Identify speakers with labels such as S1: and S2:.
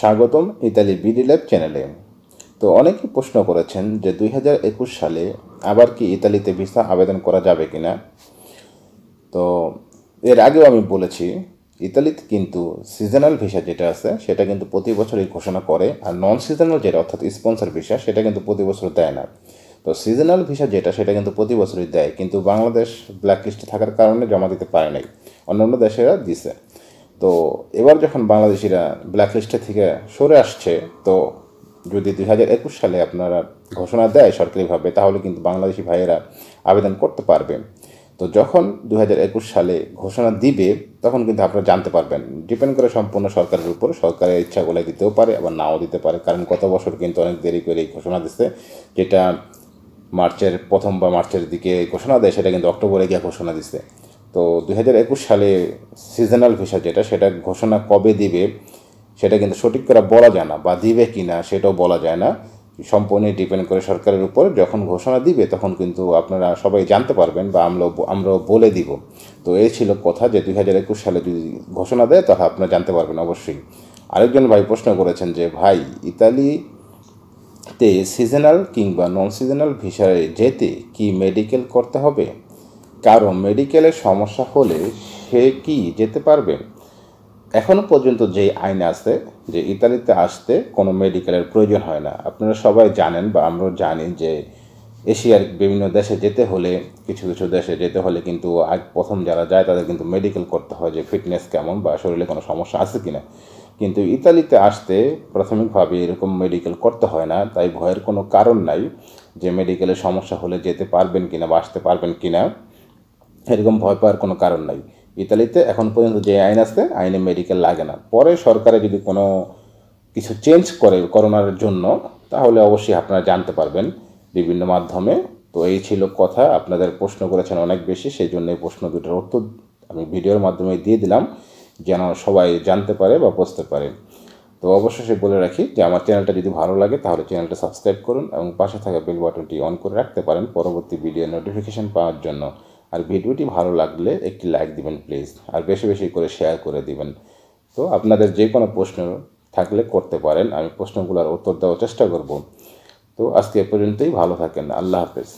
S1: স্বাগতম Italy BD lab চ্যানেলে তো অনেকে প্রশ্ন করেছেন যে দুই সালে আবার কি ইতালিতে ভিসা আবেদন করা যাবে কি না তো এর আগেও আমি বলেছি ইতালিতে কিন্তু সিজনাল ভিসা যেটা আছে সেটা কিন্তু প্রতি বছরই ঘোষণা করে আর নন সিজনাল যেটা অর্থাৎ স্পন্সর ভিসা সেটা কিন্তু প্রতি বছর দেয় না তো সিজনাল ভিসা যেটা সেটা কিন্তু প্রতি বছরই দেয় কিন্তু বাংলাদেশ ব্ল্যাক লিস্টে থাকার কারণে জমা দিতে পারে নাই অন্যান্য দেশেরা দিছে তো এবার যখন বাংলাদেশিরা ব্ল্যাকলিস্টে থেকে সরে আসছে তো যদি দুই হাজার একুশ সালে আপনারা ঘোষণা দেয় সরকারিভাবে তাহলে কিন্তু বাংলাদেশি ভাইয়েরা আবেদন করতে পারবে তো যখন দু সালে ঘোষণা দিবে তখন কিন্তু আপনারা জানতে পারবেন ডিপেন্ড করে সম্পূর্ণ সরকারের উপর সরকারের ইচ্ছা গলে দিতেও পারে আবার নাও দিতে পারে কারণ গত বছর কিন্তু অনেক দেরি করে এই ঘোষণা দিচ্ছে যেটা মার্চের প্রথম বা মার্চের দিকে ঘোষণা দেয় সেটা কিন্তু অক্টোবরে গিয়ে ঘোষণা দিচ্ছে তো দু সালে সিজনাল ভিসা যেটা সেটা ঘোষণা কবে দিবে সেটা কিন্তু সঠিক করে বলা যায় না বা দিবে কি না সেটাও বলা যায় না সম্পূর্ণ ডিপেন্ড করে সরকারের উপর যখন ঘোষণা দিবে তখন কিন্তু আপনারা সবাই জানতে পারবেন বা আমরাও আমরাও বলে দিব তো এই ছিল কথা যে দুই হাজার একুশ সালে যদি ঘোষণা দেয় তাহলে আপনারা জানতে পারবেন অবশ্যই আরেকজন ভাই প্রশ্ন করেছেন যে ভাই ইতালিতে সিজনাল কিংবা নন সিজনাল ভিসায় যেতে কি মেডিকেল করতে হবে কারো মেডিকেলের সমস্যা হলে সে কি যেতে পারবে এখনও পর্যন্ত যেই আইন আছে যে ইতালিতে আসতে কোনো মেডিকেলের প্রয়োজন হয় না আপনারা সবাই জানেন বা আমরাও জানি যে এশিয়ার বিভিন্ন দেশে যেতে হলে কিছু কিছু দেশে যেতে হলে কিন্তু আগ প্রথম যারা যায় তাদের কিন্তু মেডিকেল করতে হয় যে ফিটনেস কেমন বা শরীরে কোনো সমস্যা আছে কি না কিন্তু ইতালিতে আসতে প্রাথমিকভাবে এরকম মেডিকেল করতে হয় না তাই ভয়ের কোনো কারণ নাই যে মেডিকেলের সমস্যা হলে যেতে পারবেন কি না বা আসতে পারবেন কি না এরকম ভয় পাওয়ার কোনো কারণ নাই ইতালিতে এখন পর্যন্ত যে আইন আছে আইনে মেডিকেল লাগে না পরে সরকারে যদি কোনো কিছু চেঞ্জ করে করোনার জন্য তাহলে অবশ্যই আপনারা জানতে পারবেন বিভিন্ন মাধ্যমে তো এই ছিল কথা আপনাদের প্রশ্ন করেছেন অনেক বেশি সেই জন্য এই প্রশ্ন দুটোর উত্তর আমি ভিডিওর মাধ্যমে দিয়ে দিলাম যেন সবাই জানতে পারে বা বুঝতে পারে তো অবশেষে বলে রাখি যে আমার চ্যানেলটা যদি ভালো লাগে তাহলে চ্যানেলটা সাবস্ক্রাইব করুন এবং পাশে থাকা বেল বাটনটি অন করে রাখতে পারেন পরবর্তী ভিডিও নোটিফিকেশান পাওয়ার জন্য আর ভিডিওটি ভালো লাগলে একটি লাইক দিবেন প্লিজ আর বেশি বেশি করে শেয়ার করে দিবেন তো আপনাদের যে কোনো প্রশ্ন থাকলে করতে পারেন আমি প্রশ্নগুলোর উত্তর দেওয়ার চেষ্টা করব তো আজকে পর্যন্তই ভালো থাকেন আল্লাহ হাফেজ